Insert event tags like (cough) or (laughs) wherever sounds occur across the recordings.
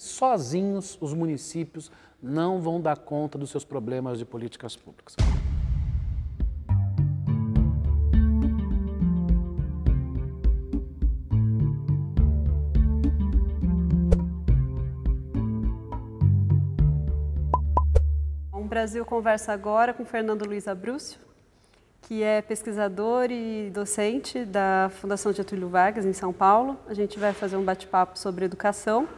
Sozinhos, os municípios não vão dar conta dos seus problemas de políticas públicas. O Brasil conversa agora com Fernando Luiz Abrúcio, que é pesquisador e docente da Fundação Getúlio Vargas, em São Paulo. A gente vai fazer um bate-papo sobre educação.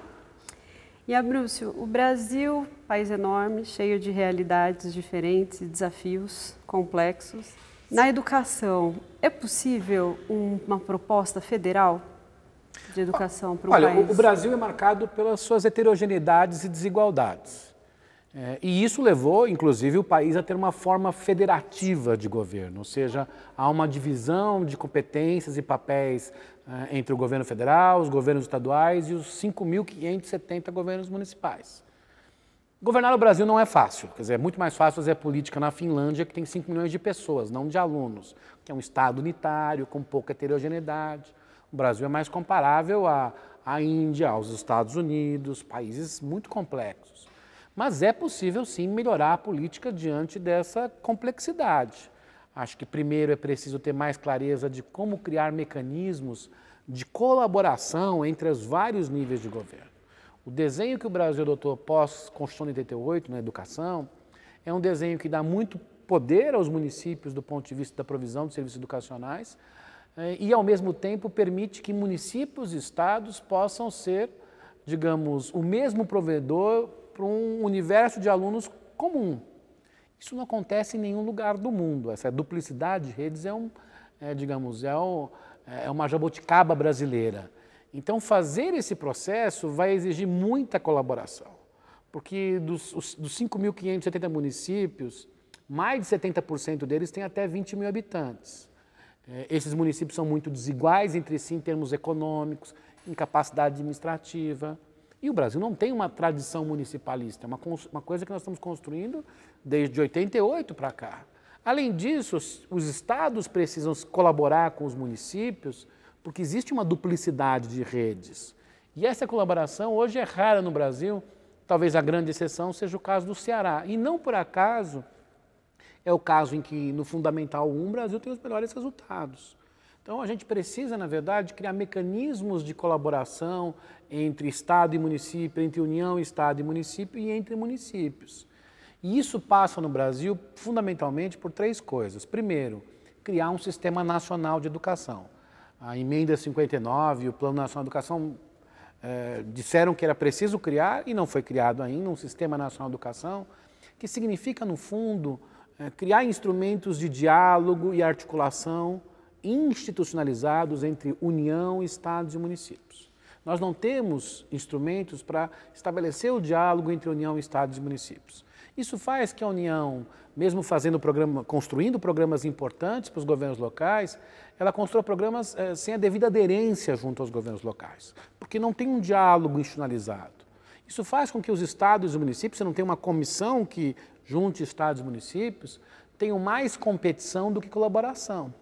E Abrúcio, o Brasil, país enorme, cheio de realidades diferentes, desafios complexos. Na educação, é possível uma proposta federal de educação para o país? Olha, o Brasil é marcado pelas suas heterogeneidades e desigualdades. É, e isso levou, inclusive, o país a ter uma forma federativa de governo, ou seja, há uma divisão de competências e papéis é, entre o governo federal, os governos estaduais e os 5.570 governos municipais. Governar o Brasil não é fácil, quer dizer, é muito mais fácil fazer política na Finlândia, que tem 5 milhões de pessoas, não de alunos, que é um Estado unitário, com pouca heterogeneidade. O Brasil é mais comparável à, à Índia, aos Estados Unidos, países muito complexos. Mas é possível sim melhorar a política diante dessa complexidade. Acho que primeiro é preciso ter mais clareza de como criar mecanismos de colaboração entre os vários níveis de governo. O desenho que o Brasil adotou pós-Constituição de 88 na educação é um desenho que dá muito poder aos municípios do ponto de vista da provisão de serviços educacionais eh, e, ao mesmo tempo, permite que municípios e estados possam ser, digamos, o mesmo provedor para um universo de alunos comum. Isso não acontece em nenhum lugar do mundo. Essa duplicidade de redes é, um, é, digamos, é, um, é uma jabuticaba brasileira. Então, fazer esse processo vai exigir muita colaboração, porque dos, dos 5.570 municípios, mais de 70% deles têm até 20 mil habitantes. É, esses municípios são muito desiguais entre si em termos econômicos, em capacidade administrativa. E o Brasil não tem uma tradição municipalista, é uma, uma coisa que nós estamos construindo desde 88 para cá. Além disso, os, os estados precisam colaborar com os municípios, porque existe uma duplicidade de redes. E essa colaboração hoje é rara no Brasil, talvez a grande exceção seja o caso do Ceará. E não por acaso é o caso em que, no Fundamental 1, o Brasil tem os melhores resultados. Então, a gente precisa, na verdade, criar mecanismos de colaboração entre Estado e município, entre União, Estado e município e entre municípios. E isso passa no Brasil fundamentalmente por três coisas. Primeiro, criar um sistema nacional de educação. A emenda 59 e o Plano Nacional de Educação eh, disseram que era preciso criar, e não foi criado ainda, um Sistema Nacional de Educação, que significa, no fundo, eh, criar instrumentos de diálogo e articulação institucionalizados entre União, Estados e municípios. Nós não temos instrumentos para estabelecer o diálogo entre União, Estados e municípios. Isso faz que a União, mesmo fazendo programa, construindo programas importantes para os governos locais, ela constrói programas eh, sem a devida aderência junto aos governos locais, porque não tem um diálogo institucionalizado. Isso faz com que os estados e os municípios, você não tem uma comissão que junte estados e municípios, tenham mais competição do que colaboração.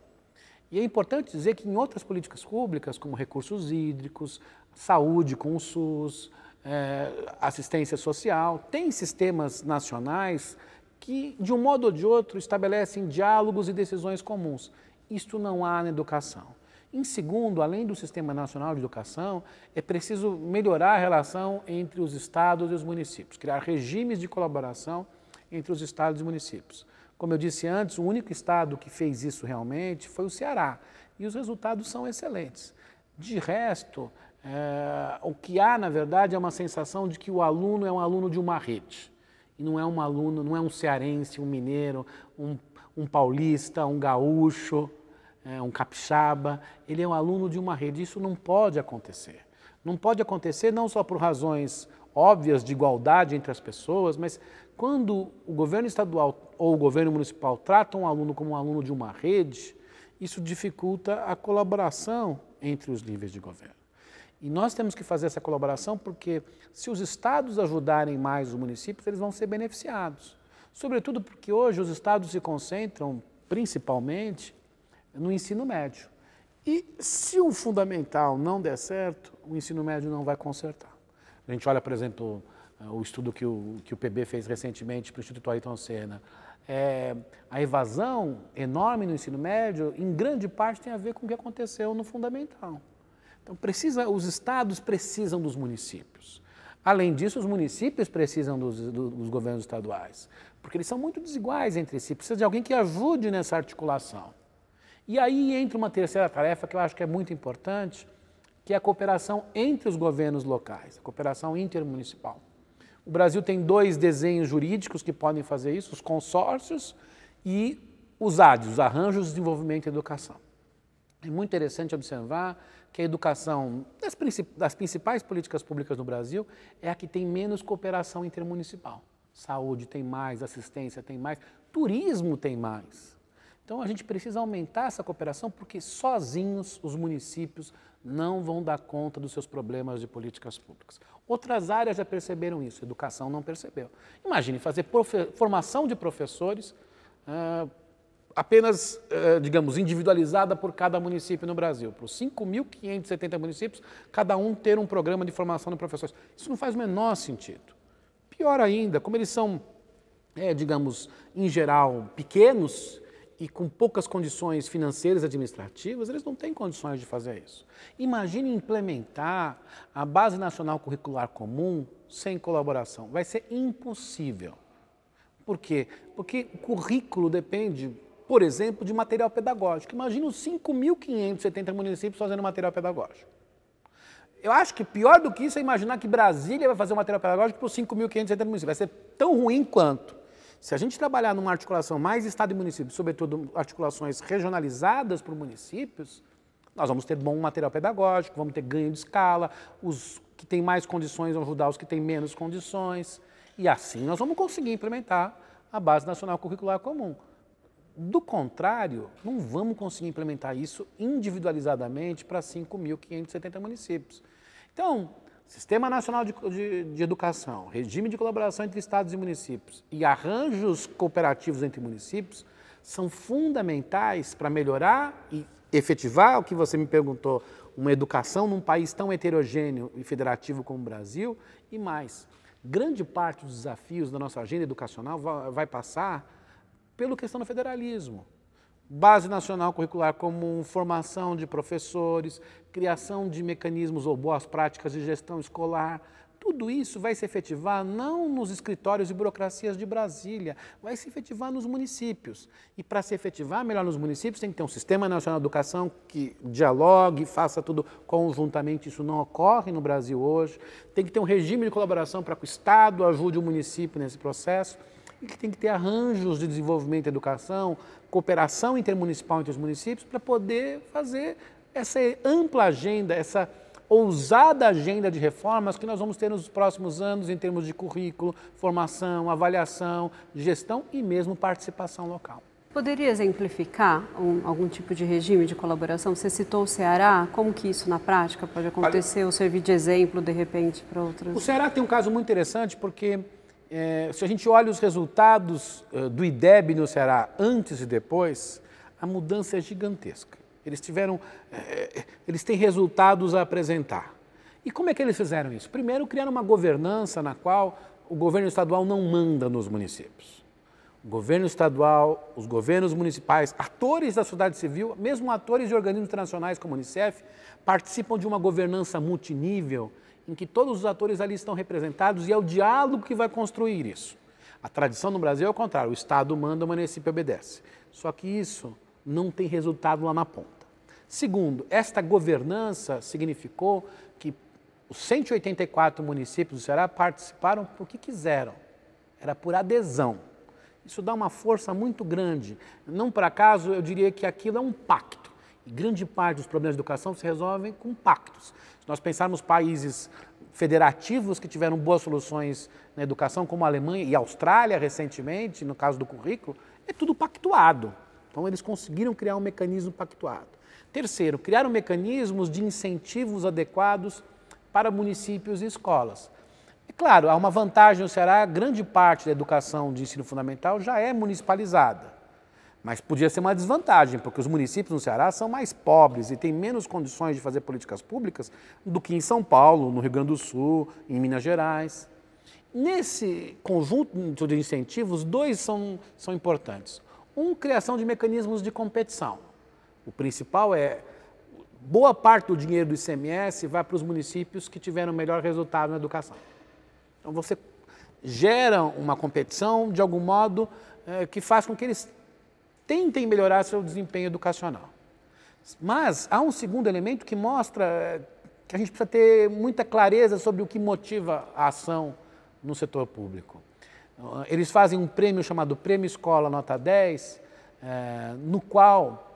E é importante dizer que em outras políticas públicas, como recursos hídricos, saúde com o SUS, é, assistência social, tem sistemas nacionais que, de um modo ou de outro, estabelecem diálogos e decisões comuns. Isto não há na educação. Em segundo, além do Sistema Nacional de Educação, é preciso melhorar a relação entre os estados e os municípios, criar regimes de colaboração entre os estados e municípios. Como eu disse antes, o único estado que fez isso realmente foi o Ceará. E os resultados são excelentes. De resto, é, o que há, na verdade, é uma sensação de que o aluno é um aluno de uma rede. E não é um aluno, não é um cearense, um mineiro, um, um paulista, um gaúcho, é, um capixaba. Ele é um aluno de uma rede. Isso não pode acontecer. Não pode acontecer não só por razões óbvias de igualdade entre as pessoas, mas quando o governo estadual ou o governo municipal trata um aluno como um aluno de uma rede, isso dificulta a colaboração entre os níveis de governo. E nós temos que fazer essa colaboração porque se os estados ajudarem mais os municípios, eles vão ser beneficiados. Sobretudo porque hoje os estados se concentram principalmente no ensino médio. E se o fundamental não der certo, o ensino médio não vai consertar. A gente olha, por exemplo, eh, o estudo que o, que o PB fez recentemente para o Instituto Ayrton Senna é, a evasão enorme no ensino médio, em grande parte tem a ver com o que aconteceu no fundamental. Então, precisa, os estados precisam dos municípios. Além disso, os municípios precisam dos, dos governos estaduais, porque eles são muito desiguais entre si. Precisa de alguém que ajude nessa articulação. E aí entra uma terceira tarefa que eu acho que é muito importante, que é a cooperação entre os governos locais, a cooperação intermunicipal. O Brasil tem dois desenhos jurídicos que podem fazer isso, os consórcios e os ADs, os Arranjos, de Desenvolvimento e Educação. É muito interessante observar que a educação, das, das principais políticas públicas no Brasil, é a que tem menos cooperação intermunicipal. Saúde tem mais, assistência tem mais, turismo tem mais. Então a gente precisa aumentar essa cooperação porque sozinhos os municípios não vão dar conta dos seus problemas de políticas públicas. Outras áreas já perceberam isso, educação não percebeu. Imagine fazer formação de professores uh, apenas, uh, digamos, individualizada por cada município no Brasil. Para os 5.570 municípios, cada um ter um programa de formação de professores. Isso não faz o menor sentido. Pior ainda, como eles são, é, digamos, em geral, pequenos, e com poucas condições financeiras administrativas, eles não têm condições de fazer isso. Imagine implementar a Base Nacional Curricular Comum sem colaboração. Vai ser impossível. Por quê? Porque o currículo depende, por exemplo, de material pedagógico. Imagina os 5.570 municípios fazendo material pedagógico. Eu acho que pior do que isso é imaginar que Brasília vai fazer um material pedagógico para os 5.570 municípios. Vai ser tão ruim quanto. Se a gente trabalhar numa articulação mais Estado e município, sobretudo articulações regionalizadas para municípios, nós vamos ter bom material pedagógico, vamos ter ganho de escala, os que têm mais condições vão ajudar os que têm menos condições. E assim nós vamos conseguir implementar a Base Nacional Curricular Comum. Do contrário, não vamos conseguir implementar isso individualizadamente para 5.570 municípios. Então, Sistema Nacional de, de, de, Educação, regime de colaboração entre estados e municípios e arranjos cooperativos entre municípios são fundamentais para melhorar e efetivar o que você me perguntou, uma educação num país tão heterogêneo e federativo como o Brasil e mais. Grande parte dos desafios da nossa agenda educacional vai, vai passar pela questão do federalismo. Base Nacional Curricular Comum, formação de professores, criação de mecanismos ou boas práticas de gestão escolar, tudo isso vai se efetivar não nos escritórios e burocracias de Brasília, vai se efetivar nos municípios. E para se efetivar melhor nos municípios, tem que ter um Sistema Nacional de Educação que dialogue, faça tudo conjuntamente. Isso não ocorre no Brasil hoje. Tem que ter um regime de colaboração para que o Estado ajude o município nesse processo e que tem que ter arranjos de desenvolvimento e educação, cooperação intermunicipal entre os municípios para poder fazer essa ampla agenda, essa ousada agenda de reformas que nós vamos ter nos próximos anos em termos de currículo, formação, avaliação, gestão e mesmo participação local. Poderia exemplificar um, algum tipo de regime de colaboração? Você citou o Ceará, como que isso na prática pode acontecer Olha, ou servir de exemplo de repente para outros? O Ceará tem um caso muito interessante porque é, se a gente olha os resultados eh, do IDEB no Ceará antes e depois, a mudança é gigantesca. Eles tiveram, eh, eh, eles têm resultados a apresentar. E como é que eles fizeram isso? Primeiro, criaram uma governança na qual o governo estadual não manda nos municípios. O governo estadual, os governos municipais, atores da sociedade civil, mesmo atores de organismos internacionais como a Unicef, participam de uma governança multinível em que todos os atores ali estão representados e é o diálogo que vai construir isso. A tradição no Brasil é o contrário: o Estado manda, o município obedece. Só que isso não tem resultado lá na ponta. Segundo, esta governança significou que os 184 municípios do Ceará participaram porque quiseram, era por adesão. Isso dá uma força muito grande. Não por acaso eu diria que aquilo é um pacto grande parte dos problemas de educação se resolvem com pactos. Se nós pensarmos países federativos que tiveram boas soluções na educação, como a Alemanha e a Austrália recentemente, no caso do currículo, é tudo pactuado. Então eles conseguiram criar um mecanismo pactuado. Terceiro, criaram mecanismos de incentivos adequados para municípios e escolas. É claro, há uma vantagem no Ceará, grande parte da educação de ensino fundamental já é municipalizada. Mas podia ser uma desvantagem, porque os municípios no Ceará são mais pobres e têm menos condições de fazer políticas públicas do que em São Paulo, no Rio Grande do Sul, em Minas Gerais. Nesse conjunto de incentivos, dois são, são importantes. Um, criação de mecanismos de competição. O principal é boa parte do dinheiro do ICMS vai para os municípios que tiveram melhor resultado na educação. Então você gera uma competição, de algum modo, eh, que faz com que eles tentem melhorar seu desempenho educacional. Mas há um segundo elemento que mostra eh, que a gente precisa ter muita clareza sobre o que motiva a ação no setor público. Ah, eles fazem um prêmio chamado Prêmio Escola Nota 10, eh, no qual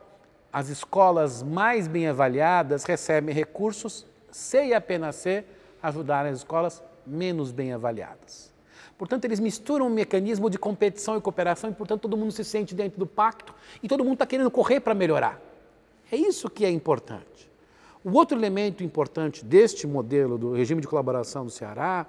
as escolas mais bem avaliadas recebem recursos se e apenas se ajudarem as escolas menos bem avaliadas. Portanto, eles misturam um mecanismo de competição e cooperação e, portanto, todo mundo se sente dentro do pacto e todo mundo está querendo correr para melhorar. É isso que é importante. O outro elemento importante deste modelo do regime de colaboração do Ceará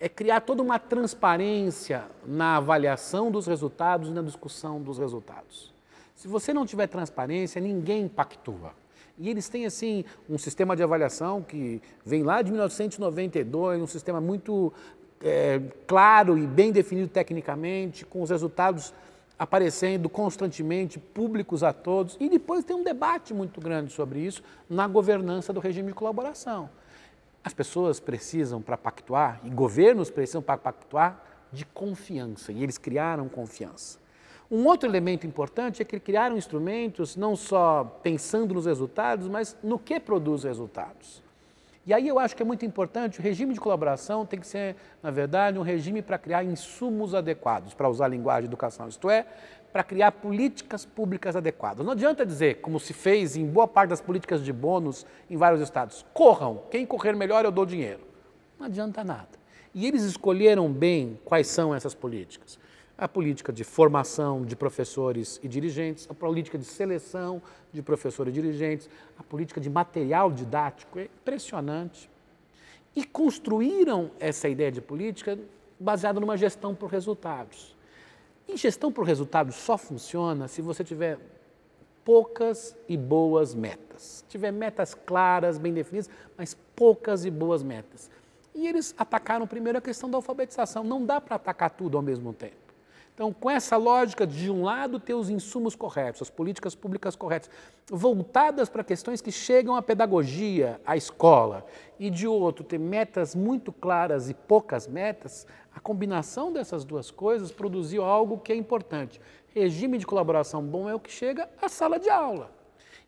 é criar toda uma transparência na avaliação dos resultados e na discussão dos resultados. Se você não tiver transparência, ninguém pactua. E eles têm, assim, um sistema de avaliação que vem lá de 1992, um sistema muito é, claro e bem definido tecnicamente, com os resultados aparecendo constantemente, públicos a todos. E depois tem um debate muito grande sobre isso na governança do regime de colaboração. As pessoas precisam, para pactuar, e governos precisam, para pactuar, de confiança, e eles criaram confiança. Um outro elemento importante é que criaram instrumentos não só pensando nos resultados, mas no que produz resultados. E aí eu acho que é muito importante, o regime de colaboração tem que ser, na verdade, um regime para criar insumos adequados, para usar a linguagem de educação, isto é, para criar políticas públicas adequadas. Não adianta dizer, como se fez em boa parte das políticas de bônus em vários estados, corram, quem correr melhor eu dou dinheiro. Não adianta nada. E eles escolheram bem quais são essas políticas a política de formação de professores e dirigentes, a política de seleção de professores e dirigentes, a política de material didático. É impressionante. E construíram essa ideia de política baseada numa gestão por resultados. E gestão por resultados só funciona se você tiver poucas e boas metas. tiver metas claras, bem definidas, mas poucas e boas metas. E eles atacaram primeiro a questão da alfabetização. Não dá para atacar tudo ao mesmo tempo. Então, com essa lógica, de um lado, ter os insumos corretos, as políticas públicas corretas, voltadas para questões que chegam à pedagogia, à escola, e de outro, ter metas muito claras e poucas metas, a combinação dessas duas coisas produziu algo que é importante. Regime de colaboração bom é o que chega à sala de aula.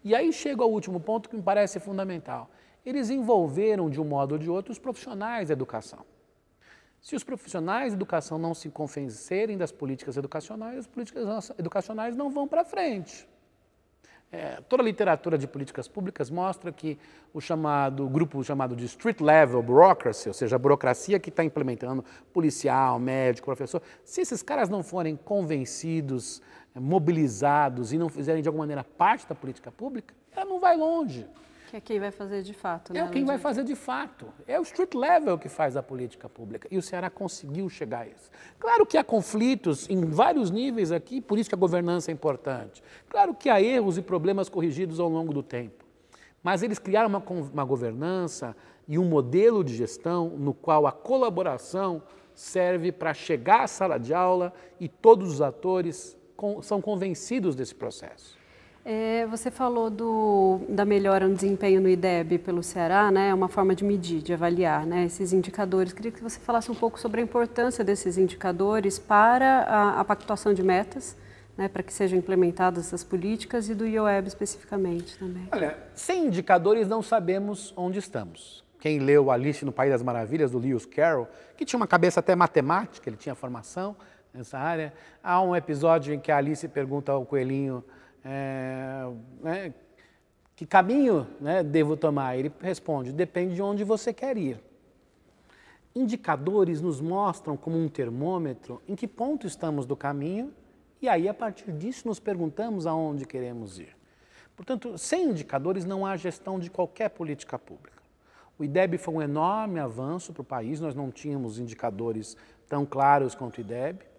E aí chega ao último ponto que me parece fundamental. Eles envolveram, de um modo ou de outro, os profissionais da educação. Se os profissionais de educação não se convencerem das políticas educacionais, as políticas educacionais não vão para frente. É, toda a literatura de políticas públicas mostra que o chamado o grupo chamado de street level bureaucracy, ou seja, a burocracia que está implementando policial, médico, professor, se esses caras não forem convencidos, é, mobilizados e não fizerem de alguma maneira parte da política pública, ela não vai longe. Que é quem vai fazer de fato, né? É quem vai fazer de fato. É o street level que faz a política pública. E o Ceará conseguiu chegar a isso. Claro que há conflitos em vários níveis aqui, por isso que a governança é importante. Claro que há erros e problemas corrigidos ao longo do tempo. Mas eles criaram uma, uma governança e um modelo de gestão no qual a colaboração serve para chegar à sala de aula e todos os atores são convencidos desse processo. É, você falou do, da melhora no desempenho no IDEB pelo Ceará, né? É uma forma de medir, de avaliar, né? Esses indicadores. Queria que você falasse um pouco sobre a importância desses indicadores para a, a pactuação de metas, né? Para que sejam implementadas essas políticas e do IOEB especificamente também. Olha, sem indicadores não sabemos onde estamos. Quem leu Alice no País das Maravilhas do Lewis Carroll, que tinha uma cabeça até matemática, ele tinha formação nessa área, há um episódio em que a Alice pergunta ao coelhinho é, né, que caminho né, devo tomar? Ele responde: depende de onde você quer ir. Indicadores nos mostram como um termômetro em que ponto estamos do caminho e aí a partir disso nos perguntamos aonde queremos ir. Portanto, sem indicadores não há gestão de qualquer política pública. O IDEB foi um enorme avanço para o país, nós não tínhamos indicadores tão claros quanto o IDEB.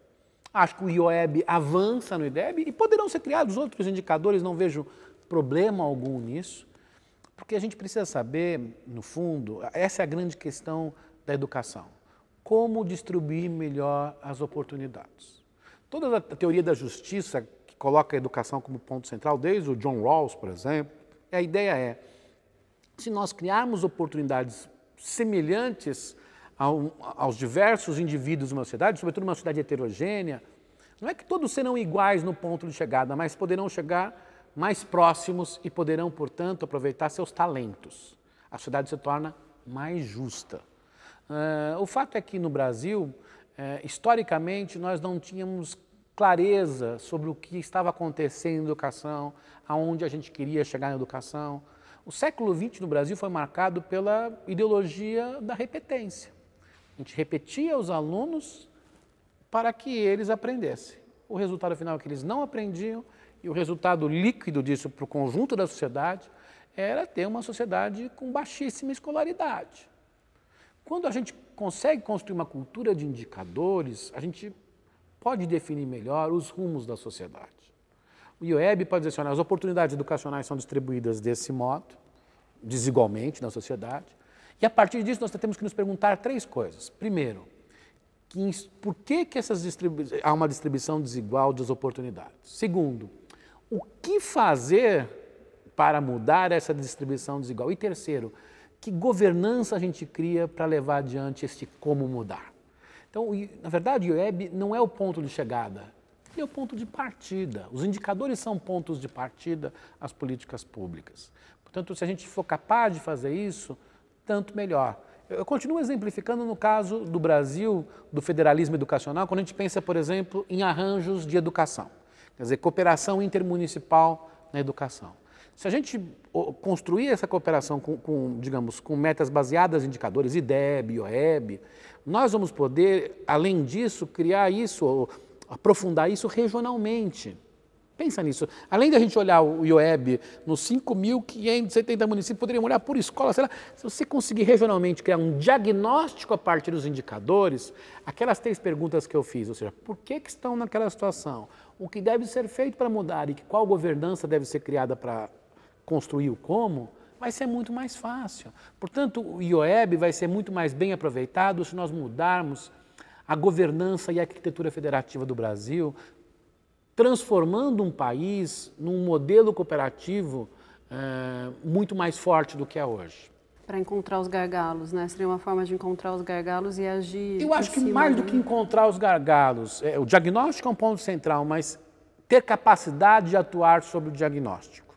Acho que o IOEB avança no IDEB e poderão ser criados outros indicadores, não vejo problema algum nisso, porque a gente precisa saber, no fundo, essa é a grande questão da educação: como distribuir melhor as oportunidades. Toda a teoria da justiça que coloca a educação como ponto central, desde o John Rawls, por exemplo, a ideia é: se nós criarmos oportunidades semelhantes ao, aos diversos indivíduos de uma sociedade, sobretudo uma sociedade heterogênea, não é que todos serão iguais no ponto de chegada, mas poderão chegar mais próximos e poderão, portanto, aproveitar seus talentos. A sociedade se torna mais justa. Uh, o fato é que no Brasil, uh, historicamente, nós não tínhamos clareza sobre o que estava acontecendo em educação, aonde a gente queria chegar na educação. O século XX no Brasil foi marcado pela ideologia da repetência. A gente repetia os alunos para que eles aprendessem. O resultado final é que eles não aprendiam e o resultado líquido disso para o conjunto da sociedade era ter uma sociedade com baixíssima escolaridade. Quando a gente consegue construir uma cultura de indicadores, a gente pode definir melhor os rumos da sociedade. O IOEB pode dizer assim, as oportunidades educacionais são distribuídas desse modo, desigualmente na sociedade, e a partir disso nós temos que nos perguntar três coisas. Primeiro, que, por que, que essas há uma distribuição desigual das oportunidades? Segundo, o que fazer para mudar essa distribuição desigual? E terceiro, que governança a gente cria para levar adiante este como mudar? Então, na verdade, o IEB não é o ponto de chegada, ele é o ponto de partida. Os indicadores são pontos de partida às políticas públicas. Portanto, se a gente for capaz de fazer isso, tanto melhor. Eu continuo exemplificando no caso do Brasil, do federalismo educacional, quando a gente pensa, por exemplo, em arranjos de educação, quer dizer, cooperação intermunicipal na educação. Se a gente construir essa cooperação com, com digamos, com metas baseadas em indicadores, IDEB, ioeb, nós vamos poder, além disso, criar isso, aprofundar isso regionalmente. Pensa nisso. Além da gente olhar o IOEB nos 5.570 municípios, poderíamos olhar por escola, sei lá. Se você conseguir regionalmente criar um diagnóstico a partir dos indicadores, aquelas três perguntas que eu fiz, ou seja, por que, que estão naquela situação? O que deve ser feito para mudar e qual governança deve ser criada para construir o como? vai ser muito mais fácil. Portanto, o IOEB vai ser muito mais bem aproveitado se nós mudarmos a governança e a arquitetura federativa do Brasil transformando um país num modelo cooperativo é, muito mais forte do que é hoje. Para encontrar os gargalos, né? Seria uma forma de encontrar os gargalos e agir. Eu acho que mais do né? que encontrar os gargalos, é, o diagnóstico é um ponto central, mas ter capacidade de atuar sobre o diagnóstico.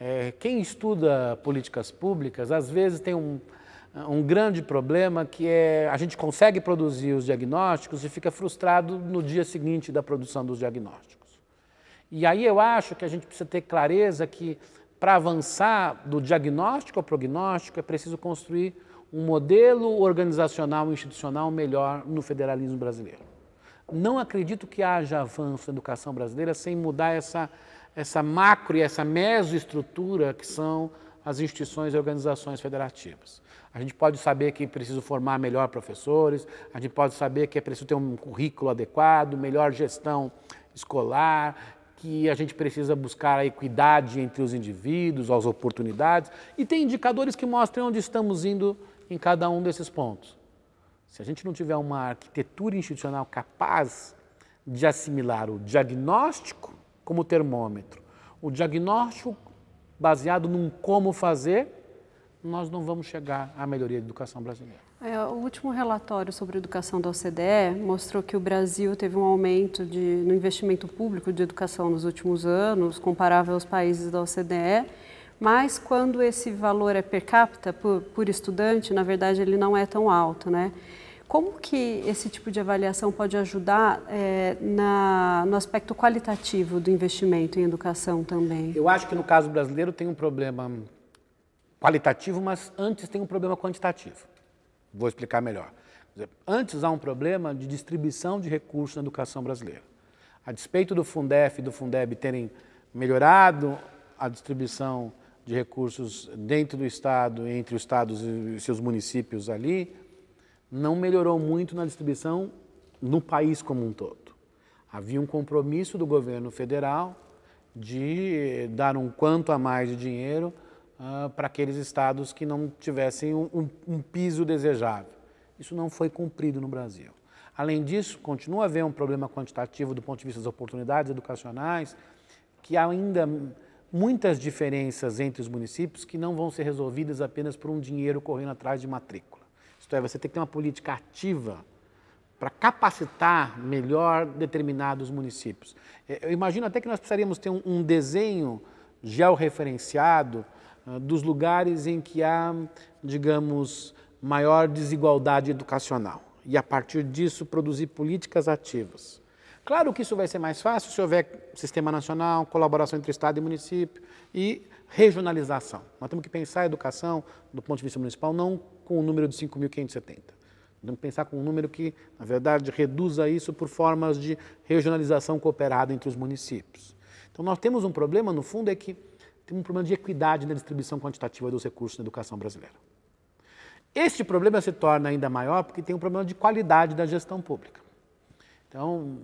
É, quem estuda políticas públicas, às vezes tem um, um grande problema que é a gente consegue produzir os diagnósticos e fica frustrado no dia seguinte da produção dos diagnósticos. E aí eu acho que a gente precisa ter clareza que para avançar do diagnóstico ao prognóstico é preciso construir um modelo organizacional e institucional melhor no federalismo brasileiro. Não acredito que haja avanço na educação brasileira sem mudar essa, essa macro e essa mesoestrutura que são as instituições e organizações federativas. A gente pode saber que é preciso formar melhor professores, a gente pode saber que é preciso ter um currículo adequado, melhor gestão escolar, que a gente precisa buscar a equidade entre os indivíduos, as oportunidades, e tem indicadores que mostram onde estamos indo em cada um desses pontos. Se a gente não tiver uma arquitetura institucional capaz de assimilar o diagnóstico como termômetro, o diagnóstico baseado num como fazer, nós não vamos chegar à melhoria da educação brasileira. É, o último relatório sobre educação da OCDE mostrou que o Brasil teve um aumento de, no investimento público de educação nos últimos anos, comparável aos países da OCDE, mas quando esse valor é per capita, por, por estudante, na verdade ele não é tão alto, né? Como que esse tipo de avaliação pode ajudar é, na, no aspecto qualitativo do investimento em educação também? Eu acho que no caso brasileiro tem um problema qualitativo, mas antes tem um problema quantitativo. Vou explicar melhor. Antes há um problema de distribuição de recursos na educação brasileira. A despeito do Fundef e do Fundeb terem melhorado a distribuição de recursos dentro do Estado, entre os Estados e seus municípios ali, não melhorou muito na distribuição no país como um todo. Havia um compromisso do governo federal de dar um quanto a mais de dinheiro uh, para aqueles estados que não tivessem um, um, um piso desejável. Isso não foi cumprido no Brasil. Além disso, continua a haver um problema quantitativo do ponto de vista das oportunidades educacionais, que há ainda muitas diferenças entre os municípios que não vão ser resolvidas apenas por um dinheiro correndo atrás de matrícula. Isto é, você tem que ter uma política ativa para capacitar melhor determinados municípios. É, eu imagino até que nós precisaríamos ter um, um desenho georreferenciado ah, dos lugares em que há, digamos, maior desigualdade educacional e a partir disso produzir políticas ativas. Claro que isso vai ser mais fácil se houver sistema nacional, colaboração entre Estado e município e regionalização. Nós temos que pensar a educação do ponto de vista municipal não com o número de 5.570. Temos que pensar com um número que, na verdade, reduza isso por formas de regionalização cooperada entre os municípios. Então nós temos um problema, no fundo, é que tem um problema de equidade na distribuição quantitativa dos recursos na educação brasileira. Este problema se torna ainda maior porque tem um problema de qualidade da gestão pública. Então,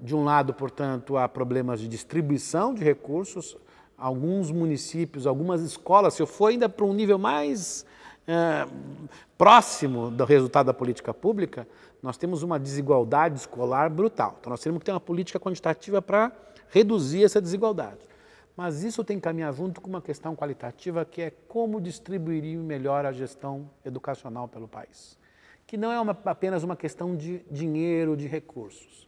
de um lado, portanto, há problemas de distribuição de recursos, alguns municípios, algumas escolas, se eu for ainda para um nível mais é, próximo do resultado da política pública, nós temos uma desigualdade escolar brutal. Então, nós temos que ter uma política quantitativa para reduzir essa desigualdade. Mas isso tem que caminhar junto com uma questão qualitativa que é como distribuir melhor a gestão educacional pelo país. Que não é uma, apenas uma questão de dinheiro, de recursos.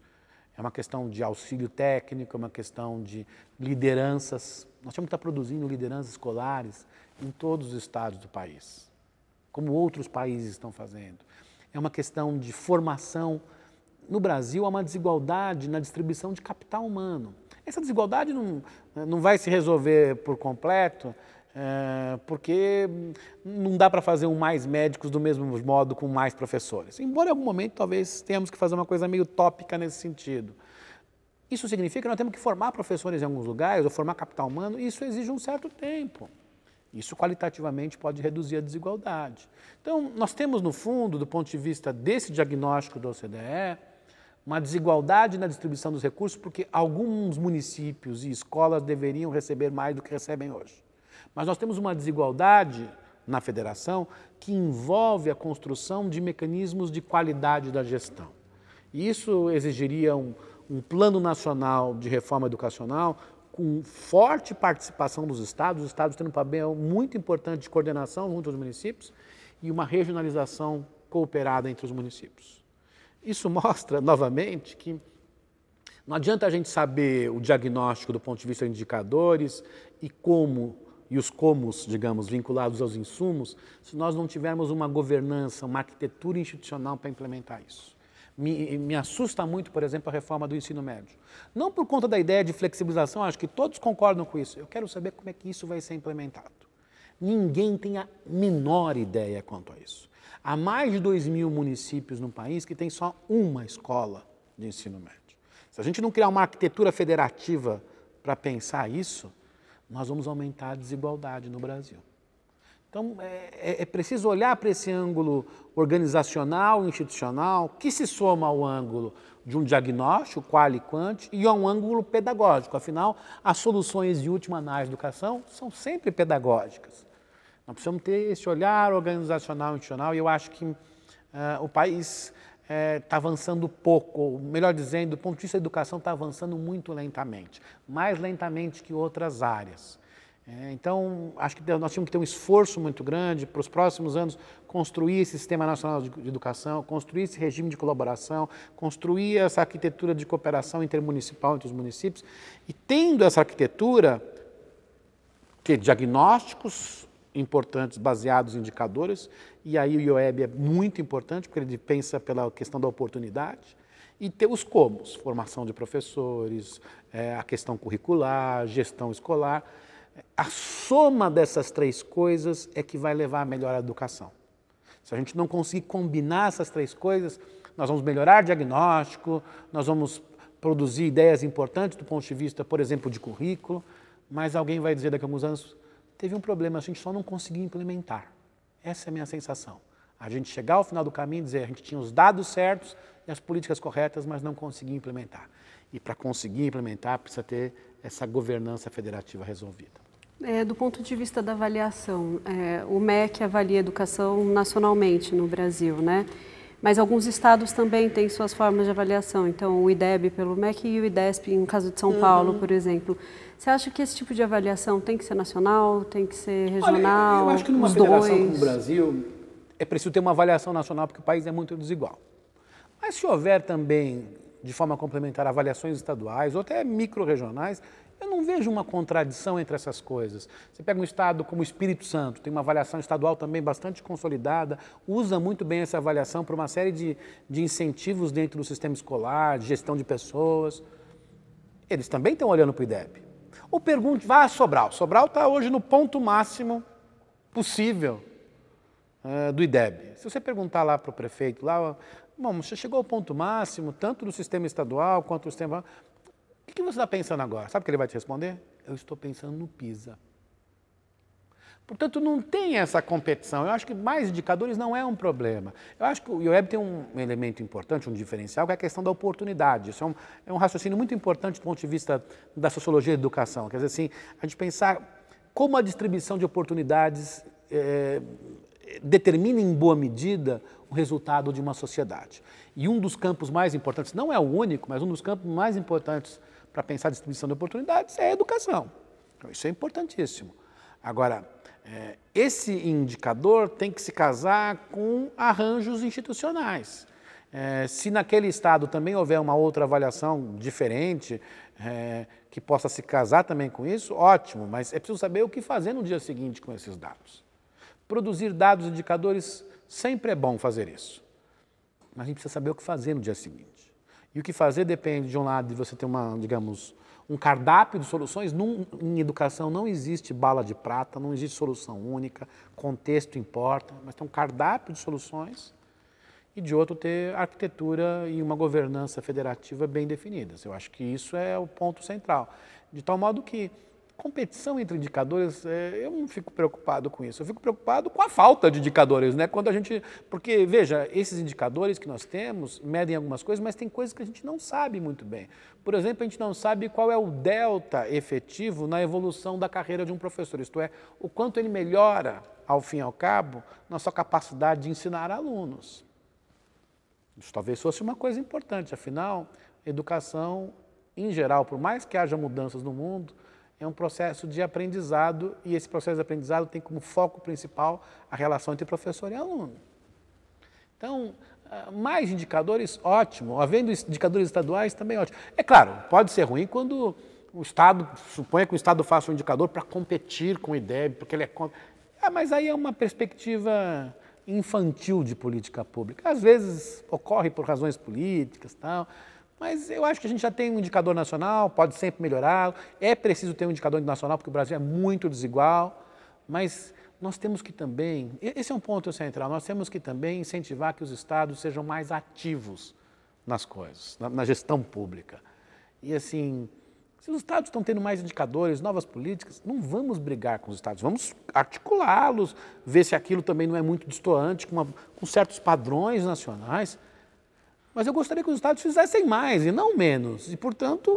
É uma questão de auxílio técnico, é uma questão de lideranças. Nós temos que tá estar produzindo lideranças escolares em todos os estados do país, como outros países estão fazendo. É uma questão de formação no Brasil há uma desigualdade na distribuição de capital humano. Essa desigualdade não, né, não vai se resolver por completo, é, porque não dá para fazer um mais médicos do mesmo modo com mais professores. Embora em algum momento talvez tenhamos que fazer uma coisa meio tópica nesse sentido. Isso significa que nós temos que formar professores em alguns lugares, ou formar capital humano, e isso exige um certo tempo. Isso qualitativamente pode reduzir a desigualdade. Então, nós temos, no fundo, do ponto de vista desse diagnóstico do OCDE, uma desigualdade na distribuição dos recursos, porque alguns municípios e escolas deveriam receber mais do que recebem hoje. Mas nós temos uma desigualdade na federação que envolve a construção de mecanismos de qualidade da gestão. Isso exigiria um, um plano nacional de reforma educacional com forte participação dos estados, os estados tendo um papel muito importante de coordenação junto aos municípios e uma regionalização cooperada entre os municípios. Isso (laughs) mostra, novamente, que não adianta a gente saber o diagnóstico do ponto de vista de indicadores e como e os comos, digamos, vinculados aos insumos, se nós não tivermos uma governança, uma arquitetura institucional para implementar isso. Me, me, assusta muito, por exemplo, a reforma do ensino médio. Não por conta da ideia de flexibilização, acho que todos concordam com isso. Eu quero saber como é que isso vai ser implementado. Ninguém tem a menor ideia quanto a isso. Há mais de 2 mil municípios no país que tem só uma escola de ensino médio. Se a gente não criar uma arquitetura federativa para pensar isso, nós vamos aumentar a desigualdade no Brasil. Então, é, é, é preciso olhar para esse ângulo organizacional, institucional, que se soma ao ângulo de um diagnóstico, qual e quant, e a um ângulo pedagógico. Afinal, as soluções de última análise de educação são sempre pedagógicas. Nós precisamos ter esse olhar organizacional, institucional, e eu acho que uh, o país está eh, uh, avançando pouco, ou melhor dizendo, do ponto de vista da educação, está avançando muito lentamente, mais lentamente que outras áreas. É, então, acho que nós temos que ter um esforço muito grande para os próximos anos construir esse Sistema Nacional de, de Educação, construir esse regime de colaboração, construir essa arquitetura de cooperação intermunicipal entre os municípios. E tendo essa arquitetura, ter é diagnósticos importantes baseados em indicadores, e aí o IOEB é muito importante, porque ele pensa pela questão da oportunidade, e ter os comos, formação de professores, é, a questão curricular, gestão escolar. A soma dessas três coisas é que vai levar a melhor educação. Se a gente não conseguir combinar essas três coisas, nós vamos melhorar diagnóstico, nós vamos produzir ideias importantes do ponto de vista, por exemplo, de currículo, mas alguém vai dizer daqui a alguns anos, teve um problema, a gente só não conseguiu implementar. Essa é a minha sensação. A gente chegar ao final do caminho e dizer a gente tinha os dados certos e as políticas corretas, mas não conseguiu implementar. E para conseguir implementar, precisa ter essa governança federativa resolvida. É, do ponto de vista da avaliação, é, o MEC avalia educação nacionalmente no Brasil, né? Mas alguns estados também têm suas formas de avaliação. Então, o IDEB pelo MEC e o IDESP, no caso de São uhum. Paulo, por exemplo. Você acha que esse tipo de avaliação tem que ser nacional, tem que ser regional? Olha, eu acho que numa federação dois. como o Brasil, é preciso ter uma avaliação nacional, porque o país é muito desigual. Mas se houver também, de forma complementar, avaliações estaduais ou até micro-regionais, eu não vejo uma contradição entre essas coisas. Você pega um estado como o Espírito Santo, tem uma avaliação estadual também bastante consolidada, usa muito bem essa avaliação para uma série de, de incentivos dentro do sistema escolar, de gestão de pessoas. Eles também estão olhando para o IDEB. Ou pergunte, vá a Sobral. Sobral está hoje no ponto máximo possível uh, do IDEB. Se você perguntar lá para o prefeito, lá, bom, você chegou ao ponto máximo, tanto do sistema estadual quanto do sistema que você está pensando agora? Sabe o que ele vai te responder? Eu estou pensando no PISA. Portanto, não tem essa competição. Eu acho que mais indicadores não é um problema. Eu acho que o Web tem um elemento importante, um diferencial, que é a questão da oportunidade. Isso é um, é um raciocínio muito importante do ponto de vista da sociologia da educação. Quer dizer, assim, a gente pensar como a distribuição de oportunidades é, determina em boa medida o resultado de uma sociedade. E um dos campos mais importantes, não é o único, mas um dos campos mais importantes para pensar a distribuição de oportunidades é a educação. Então, isso é importantíssimo. Agora, eh, esse indicador tem que se casar com arranjos institucionais. É, se naquele estado também houver uma outra avaliação diferente, é, que possa se casar também com isso, ótimo, mas é preciso saber o que fazer no dia seguinte com esses dados. Produzir dados indicadores sempre é bom fazer isso, mas a gente precisa saber o que fazer no dia seguinte. E o que fazer depende, de um lado, de você ter uma, digamos, um cardápio de soluções. Num, em educação não existe bala de prata, não existe solução única, contexto importa, mas tem um cardápio de soluções e de outro ter arquitetura e uma governança federativa bem definidas. Eu acho que isso é o ponto central. De tal modo que competição entre indicadores, é, eu não fico preocupado com isso. Eu fico preocupado com a falta de indicadores, né? Quando a gente, porque veja, esses indicadores que nós temos medem algumas coisas, mas tem coisas que a gente não sabe muito bem. Por exemplo, a gente não sabe qual é o delta efetivo na evolução da carreira de um professor, isto é, o quanto ele melhora, ao fim e ao cabo, na sua capacidade de ensinar alunos. Isso talvez fosse uma coisa importante, afinal, educação em geral, por mais que haja mudanças no mundo, é um processo de aprendizado e esse processo de aprendizado tem como foco principal a relação entre professor e aluno. Então, ah, mais indicadores, ótimo. Havendo indicadores estaduais, também ótimo. É claro, pode ser ruim quando o Estado, suponha que o Estado faça um indicador para competir com o IDEB, porque ele é contra. Ah, mas aí é uma perspectiva infantil de política pública. Às vezes ocorre por razões políticas tal. Mas eu acho que a gente já tem um indicador nacional, pode sempre melhorar. É preciso ter um indicador nacional, porque o Brasil é muito desigual. Mas nós temos que também, esse é um ponto central, nós temos que também incentivar que os estados sejam mais ativos nas coisas, na, na gestão pública. E assim, se os estados estão tendo mais indicadores, novas políticas, não vamos brigar com os estados, vamos articulá-los, ver se aquilo também não é muito distoante com, uma, com certos padrões nacionais mas eu gostaria que os Estados fizessem mais e não menos. E, portanto,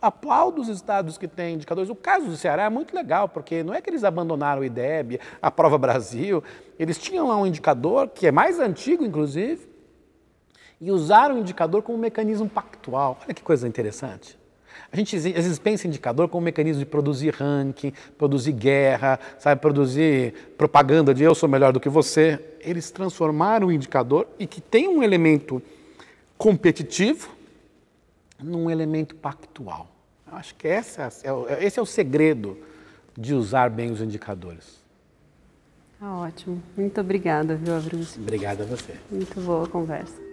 aplaudo os Estados que têm indicadores. O caso do Ceará é muito legal, porque não é que eles abandonaram o IDEB, a Prova Brasil. Eles tinham lá um indicador, que é mais antigo, inclusive, e usaram o indicador como um mecanismo pactual. Olha que coisa interessante. A gente às vezes pensa em indicador como um mecanismo de produzir ranking, produzir guerra, sabe, produzir propaganda de eu sou melhor do que você. Eles transformaram o indicador e que tem um elemento competitivo num elemento pactual. Eu acho que essa, é esse é o segredo de usar bem os indicadores. Ah, ótimo. Muito obrigada, viu, Abruzzi? Obrigada a você. Muito boa a conversa.